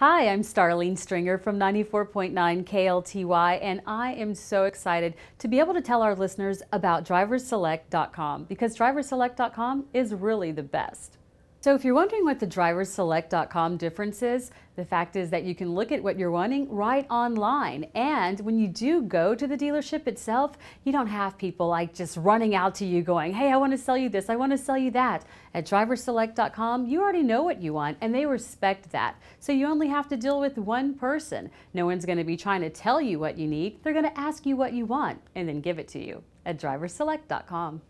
Hi, I'm Starlene Stringer from 94.9 KLTY, and I am so excited to be able to tell our listeners about driverselect.com because driverselect.com is really the best. So if you're wondering what the driverselect.com difference is, the fact is that you can look at what you're wanting right online. And when you do go to the dealership itself, you don't have people like just running out to you going, hey, I want to sell you this, I want to sell you that. At driverselect.com, you already know what you want and they respect that. So you only have to deal with one person. No one's going to be trying to tell you what you need. They're going to ask you what you want and then give it to you at driverselect.com.